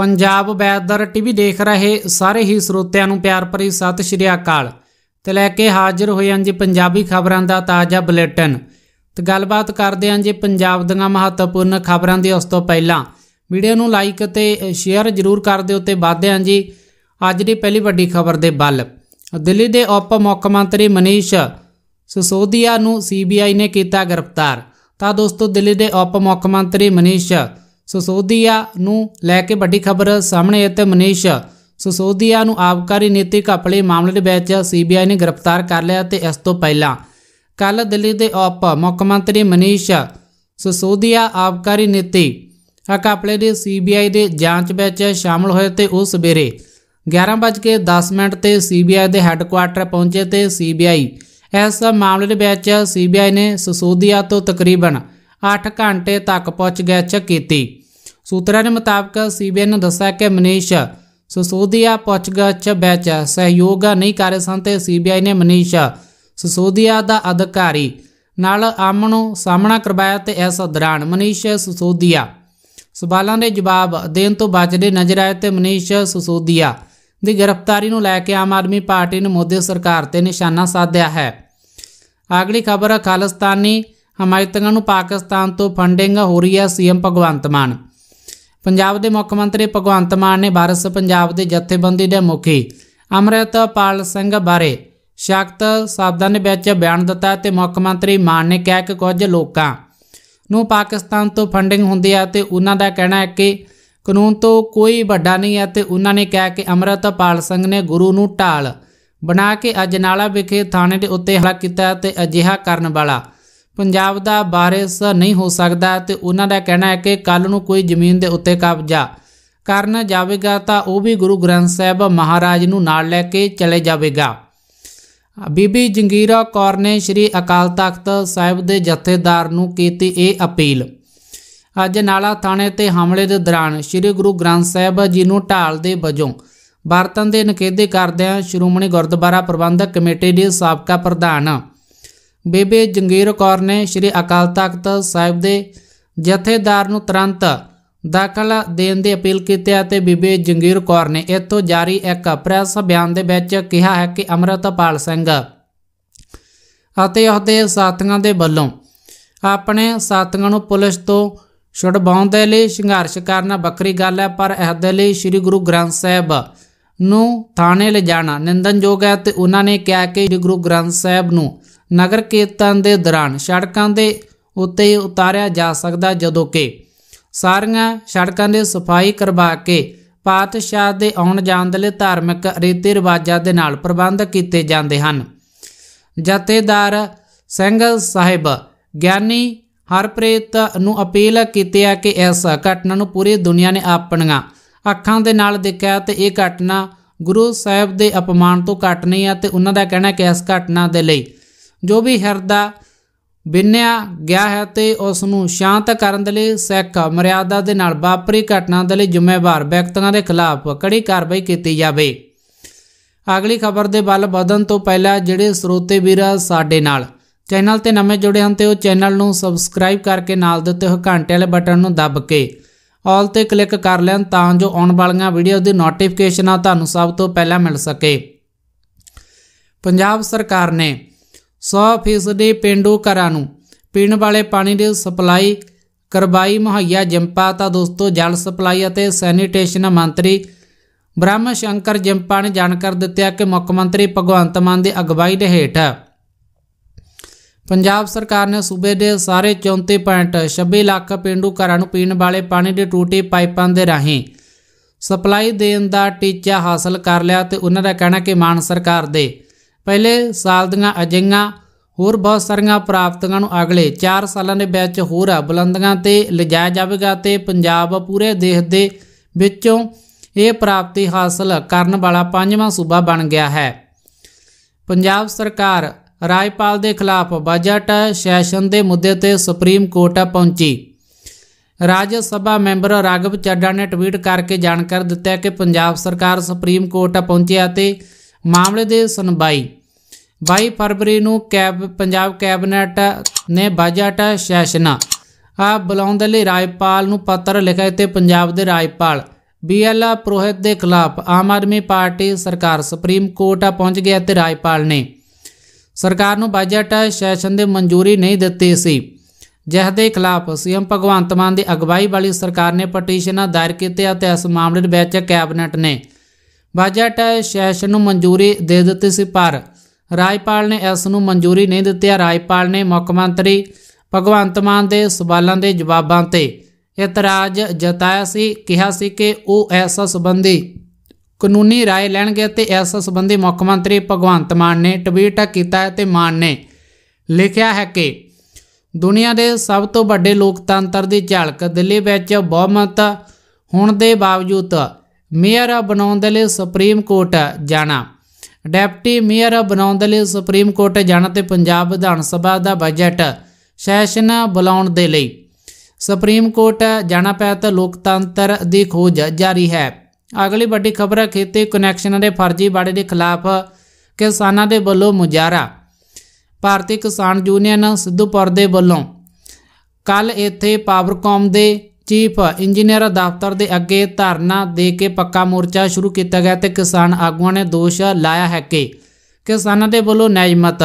Punjab weather TV ਦੇਖ ਰਹੇ ਸਾਰੇ ਹੀ ਸਰੋਤਿਆਂ ਨੂੰ ਪਿਆਰ ਭਰੀ ਸਤਿ ਸ਼੍ਰੀ ਅਕਾਲ ਤੇ ਲੈ ਕੇ ਹਾਜ਼ਰ ਹੋਏ ਹਾਂ ਜੀ ਪੰਜਾਬੀ ਖਬਰਾਂ ਦਾ ਤਾਜ਼ਾ ਬੁਲੇਟਿਨ ਤੇ ਗੱਲਬਾਤ ਕਰਦੇ ਹਾਂ ਜੀ ਪੰਜਾਬ ਦੀਆਂ ਮਹੱਤਵਪੂਰਨ ਖਬਰਾਂ ਦੀ ਉਸ ਤੋਂ ਪਹਿਲਾਂ ਵੀਡੀਓ ਨੂੰ ਲਾਈਕ ਤੇ ਸ਼ੇਅਰ ਜ਼ਰੂਰ ਕਰ ਦਿਓ ਤੇ ਵਾਧੇ ਹਾਂ ਜੀ ਅੱਜ ਦੀ ਪਹਿਲੀ ਵੱਡੀ ਖਬਰ ਦੇ ਬੱਲ ਦਿੱਲੀ ਦੇ ਉਪ ਮੁੱਖ ਮੰਤਰੀ ਮਨੀਸ਼ ਸਿਸੋਦੀਆ ਨੂੰ ਸੀਬੀਆਈ ਨੇ ਕੀਤਾ ਗ੍ਰਿਫਤਾਰ ਤਾਂ ਦੋਸਤੋ ਦਿੱਲੀ ਦੇ ਉਪ ਮੁੱਖ ਮੰਤਰੀ ਮਨੀਸ਼ ਸਸੋਦੀਆ ਨੂੰ ਲੈ ਕੇ ਵੱਡੀ ਖਬਰ ਸਾਹਮਣੇ ਤੇ ਮਨੀਸ਼ ਸਸੋਦੀਆ ਨੂੰ ਆਪਕਾਰੀ ਨੀਤੀ ਘਪਲੇ ਮਾਮਲੇ ਦੇ ਵਿੱਚ ਸੀਬੀਆਈ ਨੇ ਗ੍ਰਿਫਤਾਰ ਕਰ ਲਿਆ ਤੇ ਇਸ ਤੋਂ ਪਹਿਲਾਂ ਕੱਲ ਦਿੱਲੀ ਦੇ ਉਪ ਮੁੱਖ ਮੰਤਰੀ ਮਨੀਸ਼ ਸਸੋਦੀਆ ਆਪਕਾਰੀ ਨੀਤੀ ਘਪਲੇ ਦੇ ਸੀਬੀਆਈ ਦੇ ਜਾਂਚ ਵਿੱਚ ਸ਼ਾਮਲ ਹੋਏ ਤੇ ਉਹ ਸਵੇਰੇ 11:10 ਮਿੰਟ ਤੇ ਸੀਬੀਆਈ ਦੇ ਹੈੱਡਕੁਆਰਟਰ ਪਹੁੰਚੇ ਤੇ ਸੀਬੀਆਈ ਇਸ ਮਾਮਲੇ ਦੇ ਵਿੱਚ ਸੀਬੀਆਈ ਨੇ ਸਸੋਦੀਆ ਤੋਂ ਤਕਰੀਬਨ 8 ਘੰਟੇ ਤੱਕ ਪੁੱਛਗਿੱਛ ਕੀਤੀ ਸੂਤਰਾਂ ਦੇ ਮੁਤਾਬਕ ਸੀਬੀਆਈ ਨੇ ਦੱਸਿਆ ਕਿ ਮਨੀਸ਼ ਸਸੋਦੀਆ ਪੁੱਛਗਛ ਵਿੱਚ ਸਹਿਯੋਗ ਨਹੀਂ ਕਰ ਸਨ ਤੇ ਸੀਬੀਆਈ ਨੇ ਮਨੀਸ਼ ਸਸੋਦੀਆ ਦਾ ਅਧਿਕਾਰੀ ਨਾਲ ਆਮਣੋ ਸਾਹਮਣਾ ਕਰਵਾਇਆ ਤੇ ਇਸ ਦੌਰਾਨ ਮਨੀਸ਼ ਸਸੋਦੀਆ ਸਵਾਲਾਂ ਦੇ ਜਵਾਬ ਦੇਣ ਤੋਂ ਬਚਦੇ ਨਜ਼ਰ ਆਏ ਤੇ ਮਨੀਸ਼ ਸਸੋਦੀਆ ਦੀ ਗ੍ਰਿਫਤਾਰੀ ਨੂੰ ਲੈ ਕੇ ਆਮ ਆਦਮੀ ਪਾਰਟੀ ਨੇ ਮੋਦੀ ਸਰਕਾਰ ਤੇ ਨਿਸ਼ਾਨਾ ਸਾਧਿਆ ਹੈ ਅਗਲੀ ਖਬਰ ਖਾਲਸਤਾਨੀ ਹਮਾਇਤਾਂ ਨੂੰ ਪਾਕਿਸਤਾਨ ਤੋਂ ਫੰਡਿੰਗ ਹੋ ਰਹੀ ਹੈ ਸੀਐਮ ਭਗਵੰਤ ਮਾਨ ਪੰਜਾਬ ਦੇ ਮੁੱਖ ਮੰਤਰੀ ਭਗਵੰਤ ਮਾਨ ਨੇ ਬਾਰਸ ਪੰਜਾਬ ਦੇ ਜਥੇਬੰਦੀ ਦੇ ਮੁਖੀ ਅਮਰਿਤਪਾਲ ਸਿੰਘ ਬਾਰੇ ਸ਼ਖਤ ਸ਼ਬਦਾਂ ਵਿੱਚ ਬਿਆਨ ਦਿੱਤਾ ਤੇ ਮੁੱਖ ਮੰਤਰੀ ਮਾਨ ਨੇ ਕਿਹਾ ਕਿ ਕੁਝ ਲੋਕਾਂ ਨੂੰ ਪਾਕਿਸਤਾਨ ਤੋਂ ਫੰਡਿੰਗ ਹੁੰਦੀ ਹੈ ਤੇ ਉਹਨਾਂ ਦਾ ਕਹਿਣਾ ਹੈ ਕਿ ਕਾਨੂੰਨ ਤੋਂ ਕੋਈ ਵੱਡਾ ਨਹੀਂ ਹੈ ਤੇ ਉਹਨਾਂ ਨੇ ਕਿਹਾ ਕਿ ਅਮਰਿਤਪਾਲ ਸਿੰਘ ਨੇ ਗੁਰੂ ਨੂੰ ਢਾਲ ਬਣਾ ਕੇ ਅਜਨਾਲਾ ਵਿਖੇ ਥਾਣੇ ਦੇ ਉੱਤੇ ਹਲਾ ਕੀਤਾ ਤੇ ਅਜਿਹਾ ਕਰਨ ਵਾਲਾ ਪੰਜਾਬ ਦਾ ਵਾਰਿਸ ਨਹੀਂ ਹੋ ਸਕਦਾ ਤੇ ਉਹਨਾਂ ਦਾ ਕਹਿਣਾ ਹੈ ਕਿ ਕੱਲ ਨੂੰ ਕੋਈ ਜ਼ਮੀਨ ਦੇ ਉੱਤੇ ਕਬਜ਼ਾ ਕਰਨ ਜਾਵੇਗਾ ਤਾਂ ਉਹ ਵੀ ਗੁਰੂ ਗ੍ਰੰਥ ਸਾਹਿਬ ਮਹਾਰਾਜ ਨੂੰ ਨਾਲ ਲੈ ਕੇ ਚਲੇ ਜਾਵੇਗਾ ਬੀਬੀ ਜੰਗੀਰਾ ਕੌਰ ਨੇ ਸ੍ਰੀ ਅਕਾਲ ਤਖਤ ਸਾਹਿਬ ਦੇ ਜਥੇਦਾਰ ਨੂੰ ਕੀਤੀ ਇਹ ਅਪੀਲ ਅੱਜ ਨਾਲਾ ਥਾਣੇ ਤੇ ਹਮਲੇ ਦੇ ਦੌਰਾਨ ਸ੍ਰੀ ਗੁਰੂ ਗ੍ਰੰਥ ਸਾਹਿਬ ਜੀ ਨੂੰ ਢਾਲ ਦੇ ਵਜੋਂ ਵਰਤਨ ਦੇ ਨਕੇਦੇ ਕਰਦਿਆਂ ਸ਼੍ਰੋਮਣੀ ਗੁਰਦੁਆਰਾ ਪ੍ਰਬੰਧਕ ਕਮੇਟੀ ਦੇ ਸਾਬਕਾ ਪ੍ਰਧਾਨ ਬੇਬੇ ਜੰਗੀਰ ਕੌਰ ਨੇ ਸ੍ਰੀ ਅਕਾਲ ਤਖਤ ਸਾਹਿਬ ਦੇ ਜਥੇਦਾਰ ਨੂੰ ਤੁਰੰਤ ਦਾਖਲਾ ਦੇਣ ਦੀ ਅਪੀਲ ਕੀਤੀ ਅਤੇ ਬੀਬੀ ਜੰਗੀਰ ਕੌਰ ਨੇ ਇਤੋਂ ਜਾਰੀ ਇੱਕ ਪ੍ਰੈਸ ਬਿਆਨ ਦੇ ਵਿੱਚ ਕਿਹਾ ਹੈ ਕਿ ਅਮਰਤਪਾਲ ਸਿੰਘ ਅਤੇ ਉਹਦੇ ਸਾਥੀਆਂ ਦੇ ਵੱਲੋਂ ਆਪਣੇ ਸਾਥੀਆਂ ਨੂੰ ਪੁਲਿਸ ਤੋਂ ਛੁਡਵਾਉਣ ਦੇ ਲਈ ਸੰਘਰਸ਼ ਕਰਨਾ ਬੱਕਰੀ ਗੱਲ ਹੈ ਪਰ ਇਹਦੇ ਦੇ ਲਈ ਸ੍ਰੀ ਗੁਰੂ ਗ੍ਰੰਥ ਸਾਹਿਬ ਨੂੰ ਥਾਣੇ ਲੈ ਜਾਣਾ ਨਿੰਦਨਯੋਗ ਹੈ ਤੇ ਉਹਨਾਂ ਨੇ ਕਿਹਾ ਕਿ ਸ੍ਰੀ ਗੁਰੂ ਗ੍ਰੰਥ ਸਾਹਿਬ ਨੂੰ ਨਗਰ ਕੀਰਤਨ ਦੇ ਦੌਰਾਨ ਸੜਕਾਂ ਦੇ ਉੱਤੇ ਉਤਾਰਿਆ ਜਾ ਸਕਦਾ ਜਦੋਂ ਕਿ ਸਾਰੀਆਂ ਸੜਕਾਂ ਦੀ ਸਫਾਈ ਕਰਵਾ ਕੇ ਪਾਤਸ਼ਾਹ ਦੇ ਆਉਣ ਜਾਣ ਦੇ ਲਈ ਧਾਰਮਿਕ ਰੀਤੀ ਰਿਵਾਜਾਂ ਦੇ ਨਾਲ ਪ੍ਰਬੰਧ ਕੀਤੇ ਜਾਂਦੇ ਹਨ ਜਥੇਦਾਰ ਸਿੰਘ ਸਾਹਿਬ ਗਿਆਨੀ ਹਰਪ੍ਰੀਤ ਨੂੰ ਅਪੀਲ ਕੀਤੀ ਹੈ ਕਿ ਇਸ ਘਟਨਾ ਨੂੰ ਪੂਰੀ ਦੁਨੀਆ ਨੇ ਆਪਣੀਆਂ ਅੱਖਾਂ ਦੇ ਨਾਲ ਦੇਖਿਆ ਤੇ ਇਹ ਘਟਨਾ ਗੁਰੂ ਸਾਹਿਬ ਦੇ ਅਪਮਾਨ ਤੋਂ ਘਟ ਨਹੀਂ ਹੈ ਤੇ ਉਹਨਾਂ ਦਾ ਕਹਿਣਾ ਹੈ ਕਿ ਇਸ ਘਟਨਾ ਦੇ ਲਈ ਜੋ ਵੀ ਹਿਰਦਾ ਬਿੰਨਿਆ ਗਿਆ ਹੈ ਤੇ ਉਸ ਨੂੰ ਸ਼ਾਂਤ ਕਰਨ ਦੇ ਲਈ ਸਿੱਖ ਮਰਿਆਦਾ ਦੇ ਨਾਲ ਵਾਪਰੀ ਘਟਨਾ ਦੇ ਲਈ ਜ਼ਿੰਮੇਵਾਰ ਵਿਅਕਤੀਆਂ ਦੇ ਖਿਲਾਫ ਕੜੀ ਕਾਰਵਾਈ ਕੀਤੀ ਜਾਵੇ ਅਗਲੀ ਖਬਰ ਦੇ ਵੱਲ ਵਧਣ ਤੋਂ ਪਹਿਲਾਂ ਜਿਹੜੇ ਸਰੋਤੇ ਵੀਰ ਸਾਡੇ ਨਾਲ ਚੈਨਲ ਤੇ ਨਵੇਂ ਜੁੜੇ ਹਨ ਤੇ ਉਹ ਚੈਨਲ ਨੂੰ ਸਬਸਕ੍ਰਾਈਬ ਕਰਕੇ ਨਾਲ ਦਿੱਤੇ ਹੋਏ ਘੰਟੇ ਵਾਲੇ ਬਟਨ ਨੂੰ ਦੱਬ ਕੇ ਆਲ ਤੇ ਕਲਿੱਕ ਕਰ ਲੈਣ ਤਾਂ ਜੋ ਆਉਣ ਵਾਲੀਆਂ ਵੀਡੀਓ ਦੀ ਨੋਟੀਫਿਕੇਸ਼ਨਾਂ ਤੁਹਾਨੂੰ ਸਭ ਤੋਂ ਪਹਿਲਾਂ ਮਿਲ ਸਕੇ ਪੰਜਾਬ ਸਰਕਾਰ ਨੇ 100% ਪਿੰਡੂ ਘਰਾਂ ਨੂੰ ਪੀਣ ਵਾਲੇ ਪਾਣੀ ਦੀ ਸਪਲਾਈ ਕਰਵਾਈ ਮੁਹੱਈਆ ਜੰਪਾ ਤਾਂ ਦੋਸਤੋ ਜਲ ਸਪਲਾਈ ਅਤੇ ਸੈਨੀਟੇਸ਼ਨ ਮੰਤਰੀ ਬ੍ਰਹਮ ਸ਼ੰਕਰ ਜੰਪਾ ਨੇ ਜਾਣਕਾਰੀ ਦਿੱਤੀ ਕਿ ਮੁੱਖ ਮੰਤਰੀ ਭਗਵੰਤ ਮਾਨ ਦੀ ਅਗਵਾਈ ਦੇ ਹੇਠ ਪੰਜਾਬ ਸਰਕਾਰ ਨੇ ਸੂਬੇ ਦੇ ਸਾਰੇ 34.26 ਲੱਖ ਪਿੰਡੂ ਘਰਾਂ ਨੂੰ ਪੀਣ ਵਾਲੇ ਪਾਣੀ ਦੇ ਟੂਟੇ ਪਾਈਪਾਂ ਦੇ ਰਾਹੀਂ ਸਪਲਾਈ ਦੇਣ ਦਾ ਟੀਚਾ ਹਾਸਲ ਕਰ ਲਿਆ ਤੇ ਉਹਨਾਂ ਦਾ ਕਹਿਣਾ ਕਿ ਮਾਨ ਸਰਕਾਰ ਦੇ ਪਹਿਲੇ ਸਾਲ ਦੀਆਂ ਅਜਿਹੀਆਂ ਹੋਰ ਬਹੁਤ ਸਾਰੀਆਂ ਪ੍ਰਾਪਤੀਆਂ ਨੂੰ ਅਗਲੇ 4 ਸਾਲਾਂ ਦੇ ਵਿੱਚ ਹੋਰ ਬੁਲੰਦੀਆਂ ਤੇ ਲਿਜਾਇਆ ਜਾਵੇਗਾ ਤੇ ਪੰਜਾਬ ਪੂਰੇ ਦੇਸ਼ ਦੇ ਵਿੱਚੋਂ ਇਹ ਪ੍ਰਾਪਤੀ ਹਾਸਲ ਕਰਨ ਵਾਲਾ ਪੰਜਵਾਂ ਸੂਬਾ ਬਣ ਗਿਆ ਹੈ ਪੰਜਾਬ ਸਰਕਾਰ ਰਾਜਪਾਲ ਦੇ ਖਿਲਾਫ ਬਜਟ ਸੈਸ਼ਨ ਦੇ ਮੁੱਦੇ ਤੇ ਸੁਪਰੀਮ ਕੋਰਟ ਪਹੁੰਚੀ ਰਾਜ ਸਭਾ ਮੈਂਬਰ ਰਾਗਵ ਚੱਡਾ ਨੇ ਟਵੀਟ ਕਰਕੇ ਜਾਣਕਾਰੀ ਦਿੱਤਾ ਕਿ ਪੰਜਾਬ ਸਰਕਾਰ ਸੁਪਰੀਮ ਕੋਰਟ ਪਹੁੰਚਿਆ ਤੇ ਮਾਮਲੇ ਦੇ ਸੁਣਵਾਈ 22 ਫਰਵਰੀ ਨੂੰ ਕੈਬ ਪੰਜਾਬ ਕੈਬਨਿਟ ਨੇ ਬਜਟ ਸੈਸ਼ਨ ਆ ਬੁਲਾਉਣ ਦੇ ਲਈ ਰਾਜਪਾਲ ਨੂੰ ਪੱਤਰ ਲਿਖਿਆ ਤੇ ਪੰਜਾਬ ਦੇ ਰਾਜਪਾਲ ਬੀਐਲ ਪ੍ਰੋਹਿਤ ਦੇ ਖਿਲਾਫ ਆਮ ਆਦਮੀ ਪਾਰਟੀ ਸਰਕਾਰ ਸੁਪਰੀਮ ਕੋਰਟ ਆ ਪਹੁੰਚ ਗਿਆ ਤੇ ਰਾਜਪਾਲ ਨੇ ਸਰਕਾਰ ਨੂੰ ਬਜਟ ਸੈਸ਼ਨ ਦੇ ਮਨਜ਼ੂਰੀ ਨਹੀਂ ਦਿੱਤੀ ਸੀ ਜਿਸ ਦੇ ਖਿਲਾਫ ਸੀਐਮ ਭਗਵੰਤ ਮਾਨ ਦੀ ਅਗਵਾਈ ਵਾਲੀ ਸਰਕਾਰ ਨੇ ਪਟੀਸ਼ਨਾਂ ਦਾਇਰ ਕੀਤੇ ਅਤੇ ਇਸ ਮਾਮਲੇ ਵਿੱਚ ਕੈਬਨਿਟ ਨੇ ਬਜਟ ਸੈਸ਼ਨ ਨੂੰ ਮਨਜ਼ੂਰੀ ਦੇ ਦਿੱਤੀ ਸੀ ਪਰ ਰਾਜਪਾਲ ਨੇ ਇਸ ਨੂੰ ਮਨਜ਼ੂਰੀ ਨਹੀਂ ਦਿੱਤੀ ਰਾਜਪਾਲ ਨੇ ਮੁੱਖ ਮੰਤਰੀ ਭਗਵੰਤ ਮਾਨ ਦੇ ਸਵਾਲਾਂ ਦੇ ਜਵਾਬਾਂ ਤੇ ਇਤਰਾਜ਼ ਜਤਾਇਆ ਸੀ ਕਿਹਾ ਸੀ ਕਿ ਉਹ ਇਸ ਸੰਬੰਧੀ ਕਾਨੂੰਨੀ رائے ਲੈਣਗੇ ਤੇ ਇਸ ਸੰਬੰਧੀ ਮੁੱਖ ਮੰਤਰੀ ਭਗਵੰਤ ਮਾਨ ਨੇ ਟਵੀਟ ਕੀਤਾ ਤੇ ਮਾਨ ਨੇ ਲਿਖਿਆ ਹੈ ਕਿ ਦੁਨੀਆ ਦੇ ਸਭ ਤੋਂ ਵੱਡੇ ਲੋਕਤੰਤਰ ਦੀ ਝਲਕ ਦਿੱਲੀ ਵਿੱਚ ਬਹੁਮਤ ਹੋਣ ਦੇ ਬਾਵਜੂਦ ਮੇਅਰ ਬਣਾਉਣ ਦੇ ਲਈ ਸੁਪਰੀਮ ਕੋਰਟ ਜਾਣਾ ਡੈਪਟੀ ਮੇਅਰ ਬਣਾਉਣ ਦੇ ਲਈ ਸੁਪਰੀਮ ਕੋਰਟ ਜਾਣਾ ਤੇ ਪੰਜਾਬ ਵਿਧਾਨ ਸਭਾ ਦਾ ਬਜਟ ਸੈਸ਼ਨ ਬੁਲਾਉਣ ਦੇ ਲਈ ਸੁਪਰੀਮ ਕੋਰਟ ਜਾਣਾ ਪਿਆ ਤਾਂ ਲੋਕਤੰਤਰ ਦੀ ਖੋਜ ਜਾਰੀ ਹੈ ਅਗਲੀ ਵੱਡੀ ਖਬਰ ਹੈ ਖੇਤੀ ਕਨੈਕਸ਼ਨ ਦੇ ਫਰਜ਼ੀ ਬਾੜੇ ਦੇ ਖਿਲਾਫ ਕਿਸਾਨਾਂ ਦੇ ਵੱਲੋਂ ਮੁਜ਼ਾਰਾ ਭਾਰਤੀ ਕਿਸਾਨ ਯੂਨੀਅਨ ਸਿੱਧੂਪੁਰ ਦੇ ਵੱਲੋਂ ਕੱਲ ਇੱਥੇ ਪਾਵਰਕਾਮ ਦੇ ਚੀਫ ਇੰਜੀਨੀਅਰ ਦਫ਼ਤਰ ਦੇ ਅੱਗੇ ਧਰਨਾ ਦੇ ਕੇ ਪੱਕਾ ਮੋਰਚਾ ਸ਼ੁਰੂ ਕੀਤਾ ਗਿਆ ਤੇ ਕਿਸਾਨ ਆਗੂਆਂ ਨੇ ਦੋਸ਼ ਲਾਇਆ ਹੈ ਕਿ ਕਿਸਾਨਾਂ ਦੇ ਵੱਲੋਂ ਨਿਯਮਤ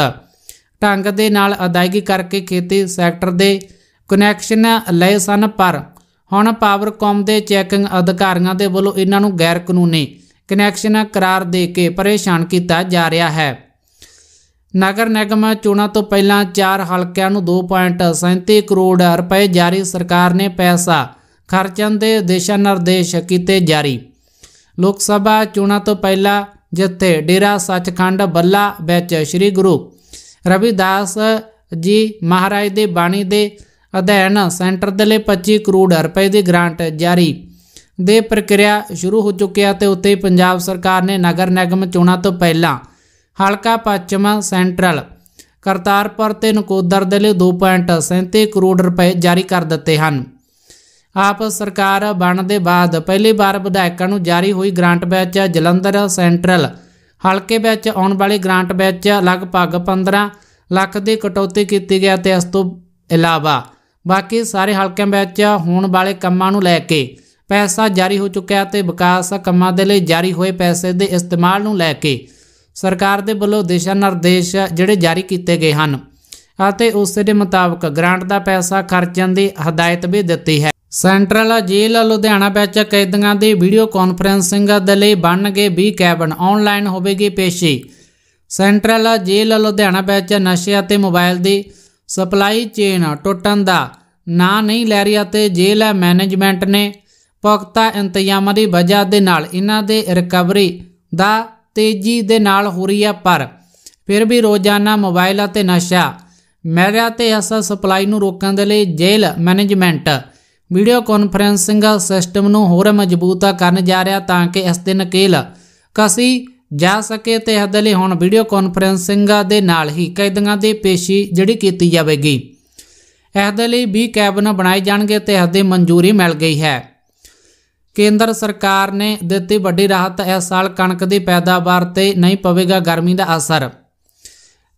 ਢੰਗ ਦੇ ਨਾਲ ਅਦਾਇਗੀ ਕਰਕੇ ਖੇਤੀ ਸੈਕਟਰ ਦੇ ਕਨੈਕਸ਼ਨ ਲਏ ਸਨ ਪਰ ਹੁਣ ਪਾਵਰਕਾਮ ਦੇ ਚੈਕਿੰਗ ਅਧਿਕਾਰੀਆਂ ਦੇ ਵੱਲੋਂ ਇਹਨਾਂ ਨੂੰ ਗੈਰ ਕਾਨੂੰਨੀ ਕਨੈਕਸ਼ਨ ਕਰਾਰ ਦੇ ਕੇ ਪਰੇਸ਼ਾਨ ਕੀਤਾ ਜਾ ਰਿਹਾ ਹੈ ਨਗਰ ਨਿਗਮ ਚੋਣਾਂ ਤੋਂ ਪਹਿਲਾਂ ਚਾਰ ਹਲਕਿਆਂ ਨੂੰ 2.37 ਕਰੋੜ ਰੁਪਏ ਜਾਰੀ ਸਰਕਾਰ ਨੇ ਪੈਸਾ ਖਰਚਣ ਦੇ ਦਿਸ਼ਾ ਨਿਰਦੇਸ਼ ਕੀਤੇ ਜਾਰੀ ਲੋਕ ਸਭਾ ਚੋਣਾਂ ਤੋਂ ਪਹਿਲਾਂ ਜਿੱਥੇ ਡੇਰਾ ਸੱਚਖੰਡ ਬੱਲਾ ਵਿੱਚ ਸ੍ਰੀ ਗੁਰੂ ਰਵਿਦਾਸ ਜੀ ਮਹਾਰਾਜ ਦੇ ਬਾਣੀ ਦੇ ਅਧਿਐਨ ਸੈਂਟਰ ਦੇ ਲਈ 25 ਕਰੋੜ ਰੁਪਏ ਦੀ ਗ੍ਰਾਂਟ ਜਾਰੀ ਦੇ ਪ੍ਰਕਿਰਿਆ ਸ਼ੁਰੂ ਹੋ ਚੁੱਕਿਆ ਤੇ ਉੱਤੇ ਪੰਜਾਬ ਸਰਕਾਰ ਨੇ ਨਗਰ ਨਿਗਮ ਚੋਣਾਂ ਤੋਂ ਪਹਿਲਾਂ ਹਲਕਾ ਪੱਛਮ ਸੈਂਟਰਲ ਕਰਤਾਰਪੁਰ ਤੇ ਨਕੋਦਰ ਦੇ ਲਈ 2.37 ਕਰੋੜ ਰੁਪਏ ਜਾਰੀ ਕਰ ਦਿੱਤੇ ਹਨ ਆਪ ਸਰਕਾਰ ਬਣ ਦੇ ਬਾਅਦ ਪਹਿਲੀ ਵਾਰ ਵਿਧਾਇਕਾਂ ਨੂੰ ਜਾਰੀ ਹੋਈ ਗ੍ਰਾਂਟ ਵਿੱਚ ਜਲੰਧਰ ਸੈਂਟਰਲ ਹਲਕੇ ਵਿੱਚ ਆਉਣ ਵਾਲੇ ਗ੍ਰਾਂਟ ਵਿੱਚ ਲਗਭਗ 15 ਲੱਖ ਦੀ ਕਟੌਤੀ ਕੀਤੀ ਗਈ ਤੇ ਇਸ ਤੋਂ ਇਲਾਵਾ ਬਾਕੀ ਸਾਰੇ ਹਲਕਿਆਂ ਵਿੱਚ ਹੋਣ ਵਾਲੇ ਕੰਮਾਂ ਨੂੰ ਲੈ ਕੇ ਪੈਸਾ ਜਾਰੀ ਹੋ ਚੁੱਕਿਆ ਤੇ ਵਿਕਾਸ ਕੰਮਾਂ ਦੇ ਲਈ ਜਾਰੀ ਹੋਏ ਪੈਸੇ ਦੇ ਇਸਤੇਮਾਲ ਨੂੰ ਲੈ ਕੇ ਸਰਕਾਰ ਦੇ ਵੱਲੋਂ ਦਿਸ਼ਾ ਨਿਰਦੇਸ਼ ਜਿਹੜੇ ਜਾਰੀ ਕੀਤੇ ਗਏ ਹਨ ਅਤੇ ਉਸ ਦੇ ਮੁਤਾਬਕ ਗ੍ਰਾਂਟ ਦਾ ਪੈਸਾ ਖਰਚਣ ਦੀ ਹਦਾਇਤ ਵੀ ਦਿੱਤੀ ਹੈ ਸੈਂਟਰਲ ਜੇਲ੍ਹ ਲੁਧਿਆਣਾ ਵਿੱਚ ਕੈਦੀਆਂ ਦੀ ਵੀਡੀਓ ਕਾਨਫਰੈਂਸਿੰਗ ਦੇ ਲਈ ਬਣਨਗੇ 20 ਕੈਬਨ ਆਨਲਾਈਨ ਹੋਵੇਗੀ ਪੇਸ਼ੀ ਸੈਂਟਰਲ ਜੇਲ੍ਹ ਲੁਧਿਆਣਾ ਵਿੱਚ ਨਸ਼ੇ ਅਤੇ ਮੋਬਾਈਲ ਦੀ ਸਪਲਾਈ ਚੇਨ ਟੁੱਟਣ ਦਾ ਨਾਂ ਨਹੀਂ ਲੈ ਰਹੀ ਅਤੇ ਜੇਲ੍ਹ ਮੈਨੇਜਮੈਂਟ ਨੇ ਪੁਖਤਾ ਇੰਤਜ਼ਾਮਾਂ ਦੀ ਵਜ੍ਹਾ ਦੇ ਨਾਲ ਇਹਨਾਂ ਦੇ ਰਿਕਵਰੀ ਦਾ ਤੇਜ਼ੀ ਦੇ ਨਾਲ ਹੋ ਰਹੀ ਹੈ ਪਰ ਫਿਰ ਵੀ ਰੋਜ਼ਾਨਾ ਮੋਬਾਈਲ ਅਤੇ ਨਸ਼ਾ ਮੈਰਿਆ ਤੇ ਅਸਲ ਸਪਲਾਈ ਨੂੰ ਰੋਕਣ ਦੇ ਲਈ jail management video conferencing system ਨੂੰ ਹੋਰ ਮਜ਼ਬੂਤਾ ਕਰਨ ਜਾ ਰਿਹਾ ਤਾਂ ਕਿ ਇਸ ਦੇ ਨਕੇਲ ਕਸੀ ਜਾ ਸਕੇ ਤੇ ਹੱਦ ਲਈ ਹੁਣ ਵੀਡੀਓ ਕਾਨਫਰੈਂਸਿੰਗ ਦੇ ਨਾਲ ਹੀ ਕੈਦੀਆਂ ਦੀ ਪੇਸ਼ੀ ਜਿਹੜੀ ਕੀਤੀ ਜਾਵੇਗੀ ਇਸ ਦੇ ਲਈ 20 ਕੈਬਨ ਬਣਾਏ ਜਾਣਗੇ ਤੇ ਹੱਦ ਦੀ ਮਨਜ਼ੂਰੀ ਮਿਲ ਗਈ ਹੈ ਕੇਂਦਰ ਸਰਕਾਰ ਨੇ ਦਿੱਤੀ ਵੱਡੀ ਰਾਹਤ ਇਸ ਸਾਲ ਕਣਕ ਦੀ ਪੈਦਾਵਾਰ ਤੇ ਨਹੀਂ ਪਵੇਗਾ ਗਰਮੀ ਦਾ ਅਸਰ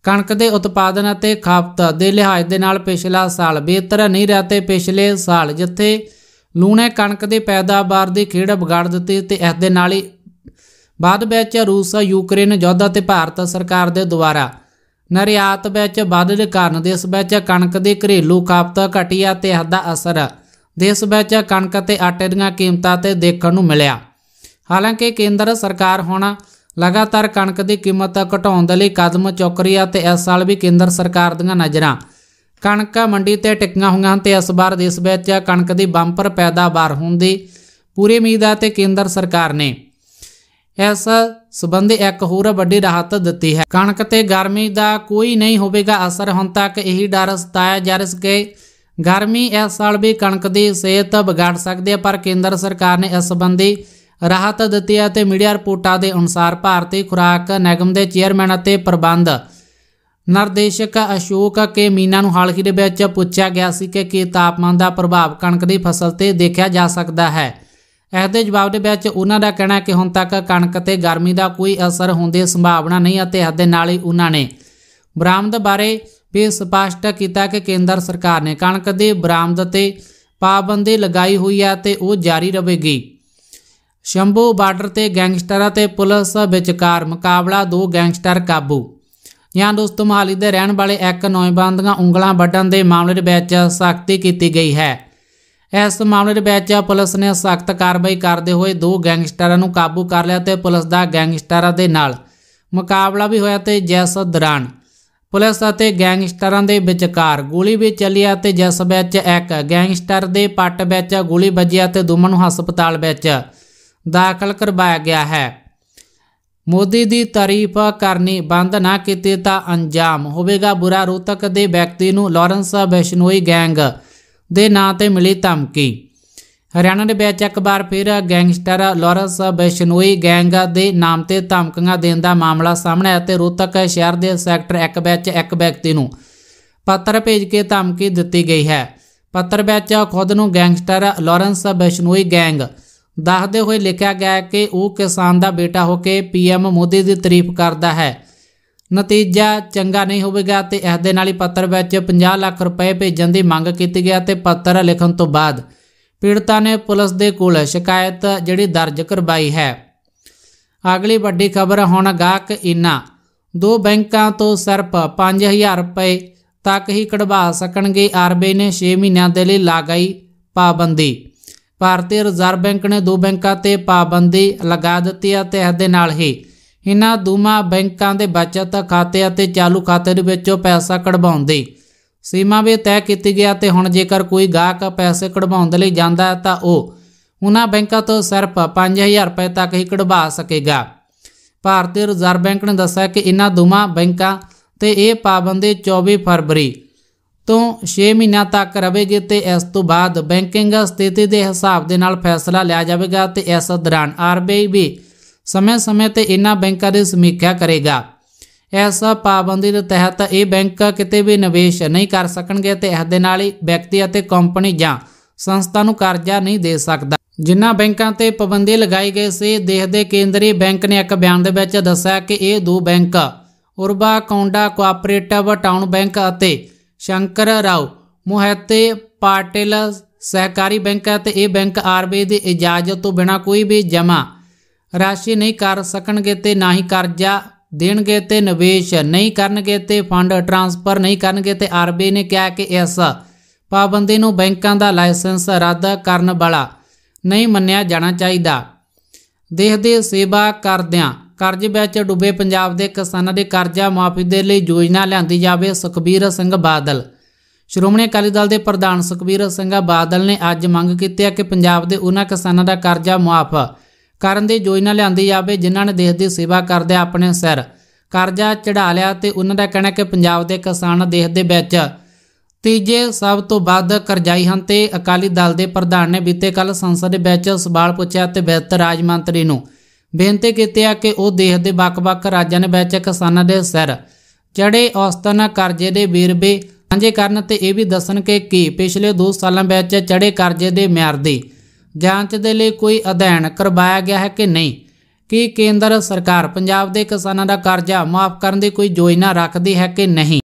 ਕਣਕ ਦੇ ਉਤਪਾਦਨ ਅਤੇ ਖਾਪਤ ਦੇ ਲਿਹਾਜ਼ ਦੇ ਨਾਲ ਪਿਛਲਾ ਸਾਲ ਬਿਹਤਰ ਨਹੀਂ ਰਿਹਾ ਤੇ ਪਿਛਲੇ ਸਾਲ ਜਿੱਥੇ ਲੂਣੇ ਕਣਕ ਦੀ ਪੈਦਾਵਾਰ ਦੀ ਖੇੜ ਵਿਗਾੜ ਦਿੱਤੀ ਤੇ ਇਸ ਦੇ ਨਾਲ ਹੀ ਬਾਅਦ ਵਿੱਚ ਰੂਸ ਯੂਕਰੇਨ ਯੁੱਧ ਤੇ ਭਾਰਤ ਸਰਕਾਰ ਦੇ ਦੁਆਰਾ ਨਰਿਆਤ ਵਿੱਚ ਵਾਧੇ ਦੇ ਕਾਰਨ ਦੇਸ਼ ਵਿੱਚ ਕਣਕ ਦੀ ਘਰੇਲੂ ਖਾਪਤ ਘਟਿਆ ਤੇ ਇਸ ਦਾ ਅਸਰ ਦੇਸ਼ ਵਿੱਚ ਕਣਕ ਅਤੇ ਆਟੇ ਦੀਆਂ ਕੀਮਤਾਂ ਤੇ ਦੇਖਣ ਨੂੰ ਮਿਲਿਆ ਹਾਲਾਂਕਿ ਕੇਂਦਰ ਸਰਕਾਰ ਹੁਣ ਲਗਾਤਾਰ ਕਣਕ ਦੀ ਕੀਮਤ ਘਟਾਉਣ ਦੇ ਲਈ ਕਦਮ ਚੁੱਕ ਰਹੀ ਹੈ ਤੇ ਇਸ ਸਾਲ ਵੀ ਕੇਂਦਰ ਸਰਕਾਰ ਦੀਆਂ ਨਜ਼ਰਾਂ ਕਣਕ ਮੰਡੀ ਤੇ ਟਿਕੀਆਂ ਹੋਈਆਂ ਤੇ ਇਸ ਵਾਰ ਦੇਸ਼ ਵਿੱਚ ਕਣਕ ਦੀ ਬੰਪਰ ਪੈਦਾਵਾਰ ਹੋਣ ਦੀ ਪੂਰੀ ਉਮੀਦ ਹੈ ਤੇ ਕੇਂਦਰ ਸਰਕਾਰ ਨੇ ਇਸ ਸਬੰਧੀ ਇੱਕ ਹੋਰ ਵੱਡੀ ਰਾਹਤ ਦਿੱਤੀ ਹੈ ਕਣਕ ਤੇ ਗਰਮੀ ਦਾ ਕੋਈ ਨਹੀਂ ਹੋਵੇਗਾ ਅਸਰ ਹੁਣ ਤੱਕ ਇਹੀ ਡਰ ਸਤਾਇਆ ਜਾ ਰਿਹਾ ਹੈ ਗਰਮੀ ਇਸ ਸਾਲ ਵੀ ਕਣਕ ਦੀ ਸਿਹਤ ਵਿਗਾੜ ਸਕਦੀ ਹੈ ਪਰ ਕੇਂਦਰ ਸਰਕਾਰ ਨੇ ਇਸ ਸੰਬੰਧੀ ਰਾਹਤ ਦਿੱਤੀ ਹੈ ਤੇ ਮੀਡੀਆ ਰਿਪੋਰਟਾਂ ਦੇ ਅਨੁਸਾਰ ਭਾਰਤੀ ਖੁਰਾਕ ਨਿਗਮ ਦੇ ਚੇਅਰਮੈਨ ਅਤੇ ਪ੍ਰਬੰਧ ਨਿਰਦੇਸ਼ਕ ਅਸ਼ੋਕ ਕੇ ਮੀਨਾ ਨੂੰ ਹਾਲ ਹੀ ਦੇ ਵਿੱਚ ਪੁੱਛਿਆ ਗਿਆ ਸੀ ਕਿ ਕੀ ਤਾਪਮਾਨ ਦਾ ਪ੍ਰਭਾਵ ਕਣਕ ਦੀ ਫਸਲ ਤੇ ਦੇਖਿਆ ਜਾ ਸਕਦਾ ਹੈ ਇਸ ਦੇ ਜਵਾਬ ਦੇ ਵਿੱਚ ਉਹਨਾਂ ਦਾ ਕਹਿਣਾ ਕਿ ਹੁਣ ਤੱਕ ਕਣਕ ਤੇ ਗਰਮੀ ਦਾ ਕੋਈ ਅਸਰ ਹੋਣ ਦੀ ਸੰਭਾਵਨਾ ਨਹੀਂ ਅਤੇ ਹੱਦ ਦੇ ਨਾਲ ਹੀ ਉਹਨਾਂ ਨੇ ਬਰਾਮਦ ਬਾਰੇ ਇਹ ਸਪਸ਼ਟ ਕੀਤਾ ਕਿ ਕੇਂਦਰ ਸਰਕਾਰ ਨੇ ਕਣਕ ਦੇ ਬਰਾਮਦ ਤੇ ਪਾਬੰਦੀ ਲਗਾਈ ਹੋਈ ਹੈ ਤੇ ਉਹ ਜਾਰੀ ਰਹੇਗੀ ਸ਼ੰਭੂ ਬਾਰਡਰ ਤੇ ਗੈਂਗਸਟਰਾਂ ਤੇ ਪੁਲਿਸ ਵਿਚਕਾਰ ਮੁਕਾਬਲਾ ਦੋ ਗੈਂਗਸਟਰ ਕਾਬੂ ਜਾਂ ਦੋਸਤੋ ਮਹਾਲੀ ਦੇ ਰਹਿਣ ਵਾਲੇ ਇੱਕ ਨੌਜਵਾਨ ਦੀਆਂ ਉਂਗਲਾਂ ਵੱਢਣ ਦੇ ਮਾਮਲੇ ਦੇ ਵਿੱਚ ਸਖਤੀ ਕੀਤੀ ਗਈ ਹੈ ਇਸ ਮਾਮਲੇ ਦੇ ਵਿੱਚ ਪੁਲਿਸ ਨੇ ਸਖਤ ਕਾਰਵਾਈ ਕਰਦੇ ਹੋਏ ਦੋ ਗੈਂਗਸਟਰਾਂ ਨੂੰ ਕਾਬੂ ਕਰ ਲਿਆ ਤੇ ਪੁਲਿਸ ਦਾ ਗੈਂਗਸਟਰਾਂ ਦੇ ਨਾਲ ਮੁਕਾਬਲਾ ਵੀ ਹੋਇਆ ਤੇ ਜੈਸ ਦੌਰਾਨ ਪੁਲਿਸ ਅਤੇ ਗੈਂਗਸਟਰਾਂ ਦੇ ਵਿਚਕਾਰ ਗੋਲੀ ਵੀ ਚੱਲੀ ਅਤੇ ਜਿਸ ਵਿੱਚ ਇੱਕ ਗੈਂਗਸਟਰ ਦੇ ਪੱਟ ਵਿੱਚ ਗੋਲੀ ਵੱਜੀ ਅਤੇ ਦੋਵਾਂ ਨੂੰ ਹਸਪਤਾਲ ਵਿੱਚ ਦਾਖਲ ਕਰਵਾਇਆ ਗਿਆ ਹੈ ਮੋਦੀ ਦੀ ਤਾਰੀਫ ਕਰਨੀ ਬੰਦ ਨਾ ਕੀਤੀ ਤਾਂ ਅੰਜਾਮ ਹੋਵੇਗਾ ਬੁਰਾ ਰੋਤਕ ਦੇ ਵਿਅਕਤੀ ਨੂੰ ਲਾਰੈਂਸ ਬੈਸ਼ਨੋਈ ਗੈਂਗ ਦੇ ਨਾਂ ਤੇ ਮਿਲੀ ਧਮਕੀ ਹਰਿਆਣਾ ਦੇ ਵਿੱਚ ਇੱਕ ਵਾਰ ਫਿਰ ਗੈਂਗਸਟਰ ਲਾਰੈਂਸ ਬੈਸ਼ਨੋਈ ਗੈਂਗ ਦੇ ਨਾਮ ਤੇ ਧਮਕੀਆਂ ਦੇਣ ਦਾ ਮਾਮਲਾ ਸਾਹਮਣੇ ਆਇਆ ਤੇ ਰੋਤਕ ਸ਼ਹਿਰ ਦੇ ਸੈਕਟਰ 1 ਵਿੱਚ ਇੱਕ ਵਿਅਕਤੀ ਨੂੰ ਪੱਤਰ ਭੇਜ ਕੇ ਧਮਕੀ ਦਿੱਤੀ ਗਈ ਹੈ ਪੱਤਰ ਵਿੱਚ ਖੁਦ ਨੂੰ ਗੈਂਗਸਟਰ ਲਾਰੈਂਸ ਬੈਸ਼ਨੋਈ ਗੈਂਗ ਦੱਸਦੇ ਹੋਏ ਲਿਖਿਆ ਗਿਆ ਕਿ ਉਹ ਕਿਸਾਨ ਦਾ ਬੇਟਾ ਹੋ ਕੇ ਪੀਐਮ ਮੋਦੀ ਦੀ ਤਾਰੀਫ ਕਰਦਾ ਹੈ ਨਤੀਜਾ ਚੰਗਾ ਨਹੀਂ ਹੋਵੇਗਾ ਤੇ ਇਸ ਦੇ ਨਾਲ ਹੀ ਪੱਤਰ ਵਿੱਚ 50 ਲੱਖ ਰੁਪਏ ਭੇਜਣ ਦੀ ਮੰਗ ਕੀਤੀ ਗਿਆ ਤੇ ਪੱਤਰ ਲਿਖਣ ਤੋਂ ਬਾਅਦ ਪੀੜਤਾ ਨੇ ਪੁਲਿਸ ਦੇ ਕੋਲ ਸ਼ਿਕਾਇਤ ਜਿਹੜੀ ਦਰਜ ਕਰਵਾਈ ਹੈ ਅਗਲੀ ਵੱਡੀ ਖਬਰ ਹੁਣ ਗਾਹਕ ਇਨਾ ਦੋ ਬੈਂਕਾਂ ਤੋਂ ਸਿਰਫ 5000 ਰੁਪਏ ਤੱਕ ਹੀ ਕਢਵਾ ਸਕਣਗੇ ਆਰਬੀ ਨੇ 6 ਮਹੀਨਿਆਂ ਦੇ ਲਈ ਲਗਾਈ ਪਾਬੰਦੀ ਭਾਰਤੀ ਰਿਜ਼ਰਵ ਬੈਂਕ ਨੇ ਦੋ ਬੈਂਕਾਂ ਤੇ ਪਾਬੰਦੀ ਲਗਾ ਦਿੱਤੀ ਹੈ ਤੇ ਇਸ ਦੇ ਨਾਲ ਹੀ ਇਹਨਾਂ ਦੋਵਾਂ ਬੈਂਕਾਂ ਦੇ ਬਚਤ ਖਾਤੇ ਅਤੇ ਚਾਲੂ ਖਾਤੇ ਦੇ ਵਿੱਚੋਂ ਪੈਸਾ ਕਢਵਾਉਂਦੇ ਸੀਮਾ ਵੀ ਤੈਅ ਕੀਤੀ ਗਿਆ ਤੇ ਹੁਣ ਜੇਕਰ ਕੋਈ ਗਾਹਕ ਪੈਸੇ ਕਢਵਾਉਣ ਦੇ ਲਈ ਜਾਂਦਾ ਤਾਂ ਉਹ ਉਹਨਾਂ ਬੈਂਕਾਂ ਤੋਂ ਸਿਰਫ 5000 ਰੁਪਏ ਤੱਕ ਹੀ ਕਢਵਾ ਸਕੇਗਾ ਭਾਰਤੀ ਰਿਜ਼ਰਵ ਬੈਂਕ ਨੇ ਦੱਸਿਆ ਕਿ ਇਹਨਾਂ ਦੋਵਾਂ ਬੈਂਕਾਂ ਤੇ ਇਹ ਪਾਬੰਦੀ 24 ਫਰਵਰੀ ਤੋਂ 6 ਮਹੀਨਾ ਤੱਕ ਰਹੇਗੀ ਤੇ ਇਸ ਤੋਂ ਬਾਅਦ ਬੈਂਕਿੰਗ ਸਥਿਤੀ ਦੇ ਹਿਸਾਬ ਦੇ ਨਾਲ ਫੈਸਲਾ ਲਿਆ ਜਾਵੇਗਾ ਤੇ ਇਸ ਦੌਰਾਨ ਆਰਬੀਆਈ ਵੀ ਸਮੇਂ-ਸਮੇਂ ਤੇ ਇਹਨਾਂ ਬੈਂਕਾਂ ਦੀ ਸਮੀਖਿਆ ਕਰੇਗਾ ਇਸ ਪਾਬੰਦੀ ਦੇ ਤਹਿਤ ਇਹ ਬੈਂਕ ਕਿਤੇ ਵੀ ਨਿਵੇਸ਼ ਨਹੀਂ ਕਰ ਸਕਣਗੇ ਤੇ ਇਸ ਦੇ ਨਾਲ ਹੀ ਵਿਅਕਤੀ ਅਤੇ ਕੰਪਨੀ ਜਾਂ ਸੰਸਥਾ ਨੂੰ ਕਰਜ਼ਾ ਨਹੀਂ ਦੇ ਸਕਦਾ ਜਿਨ੍ਹਾਂ ਬੈਂਕਾਂ ਤੇ ਪਾਬੰਦੀ ਲਗਾਈ ਗਈ ਸੀ ਦੇਸ਼ ਦੇ ਕੇਂਦਰੀ ਬੈਂਕ ਨੇ ਇੱਕ ਬਿਆਨ ਦੇ ਵਿੱਚ ਦੱਸਿਆ ਕਿ ਇਹ ਦੋ bank Uravakonda cooperative town bank ਅਤੇ ਸ਼ੰਕਰ ਰਾਓ ਮੋਹਤੇ ਪਾਟਿਲ ਸਹਿਕਾਰੀ ਬੈਂਕ ਹੈ ਤੇ ਇਹ ਬੈਂਕ ਆਰਬੀ ਦੀ ਇਜਾਜ਼ਤ ਤੋਂ ਬਿਨਾਂ ਕੋਈ ਵੀ ਜਮਾ ਰਾਸ਼ੀ ਨਹੀਂ ਕਰ ਸਕਣਗੇ ਤੇ ਨਾ ਹੀ ਕਰਜ਼ਾ ਦੇਣਗੇ ਤੇ ਨਿਵੇਸ਼ ਨਹੀਂ ਕਰਨਗੇ ਤੇ ਫੰਡ ਟ੍ਰਾਂਸਫਰ ਨਹੀਂ ਕਰਨਗੇ ਤੇ ਆਰਬੀ ਨੇ ਕਿਹਾ ਕਿ ਇਸ ਪਾਬੰਦੀ ਨੂੰ ਬੈਂਕਾਂ ਦਾ ਲਾਇਸੈਂਸ ਰੱਦ ਕਰਨ ਵਾਲਾ ਨਹੀਂ ਮੰਨਿਆ ਜਾਣਾ ਚਾਹੀਦਾ ਦੇਖਦੇ ਸੇਵਾ ਕਰਦਿਆਂ ਕਰਜ਼ ਵਿੱਚ ਡੁੱਬੇ ਪੰਜਾਬ ਦੇ ਕਿਸਾਨਾਂ ਦੇ ਕਰਜ਼ਾ ਮਾਫੀ ਦੇ ਲਈ ਯੋਜਨਾ ਲਿਆਂਦੀ ਜਾਵੇ ਸੁਖਬੀਰ ਸਿੰਘ ਬਾਦਲ ਸ਼੍ਰੋਮਣੀ ਅਕਾਲੀ ਦਲ ਦੇ ਪ੍ਰਧਾਨ ਸੁਖਬੀਰ ਸਿੰਘ ਬਾਦਲ ਨੇ ਅੱਜ ਮੰਗ ਕੀਤੀ ਹੈ ਕਿ ਪੰਜਾਬ ਦੇ ਉਹਨਾਂ ਕਿਸਾਨਾਂ ਦਾ ਕਰਜ਼ਾ ਮਾਫ ਕਰਨ ਦੀ ਯੋਜਨਾ ਲਿਆਂਦੀ ਜਾਵੇ ਜਿਨ੍ਹਾਂ ਨੇ ਦੇਸ਼ ਦੀ ਸੇਵਾ ਕਰਦੇ ਆਪਣੇ ਸਿਰ ਕਰਜ਼ਾ ਚੜਾ ਲਿਆ ਤੇ ਉਹਨਾਂ ਦਾ ਕਹਿਣਾ ਕਿ ਪੰਜਾਬ ਦੇ ਕਿਸਾਨ ਦੇਸ਼ ਦੇ ਵਿੱਚ ਤੀਜੇ ਸਭ ਤੋਂ ਵੱਧ ਕਰਜ਼ਾਈ ਹਨ ਤੇ ਅਕਾਲੀ ਦਲ ਦੇ ਪ੍ਰਧਾਨ ਨੇ ਬੀਤੇ ਕੱਲ ਸੰਸਦ ਦੇ ਵਿੱਚ ਸਵਾਲ ਪੁੱਛਿਆ ਤੇ ਵਿੱਤ ਰਾਜ ਮੰਤਰੀ ਨੂੰ ਬੇਨਤੀ ਕੀਤੀ ਆ ਕਿ ਉਹ ਦੇਸ਼ ਦੇ ਵੱਖ-ਵੱਖ ਰਾਜਾਂ ਦੇ ਵਿੱਚ ਕਿਸਾਨਾਂ ਦੇ ਸਿਰ ਚੜੇ ਔਸਤਨ ਕਰਜ਼ੇ ਦੇ ਵੇਰਵੇ ਸਾਂਝੇ ਕਰਨ ਤੇ ਇਹ ਵੀ ਦੱਸਣ ਕਿ ਕੀ ਪਿਛਲੇ 2 ਸਾਲਾਂ ਵਿੱਚ ਚੜੇ ਕਰਜ਼ੇ ਦੇ ਮਿਆਰ ਦੇ ਜਾਂਚ ਦੇ ਲਈ ਕੋਈ ਅਧਿਐਨ ਕਰਵਾਇਆ ਗਿਆ ਹੈ ਕਿ ਨਹੀਂ ਕੀ ਕੇਂਦਰ ਸਰਕਾਰ ਪੰਜਾਬ ਦੇ ਕਿਸਾਨਾਂ ਦਾ ਕਰਜ਼ਾ ਮਾਫ ਕਰਨ ਦੀ ਕੋਈ ਯੋਜਨਾ ਰੱਖਦੀ ਹੈ ਕਿ ਨਹੀਂ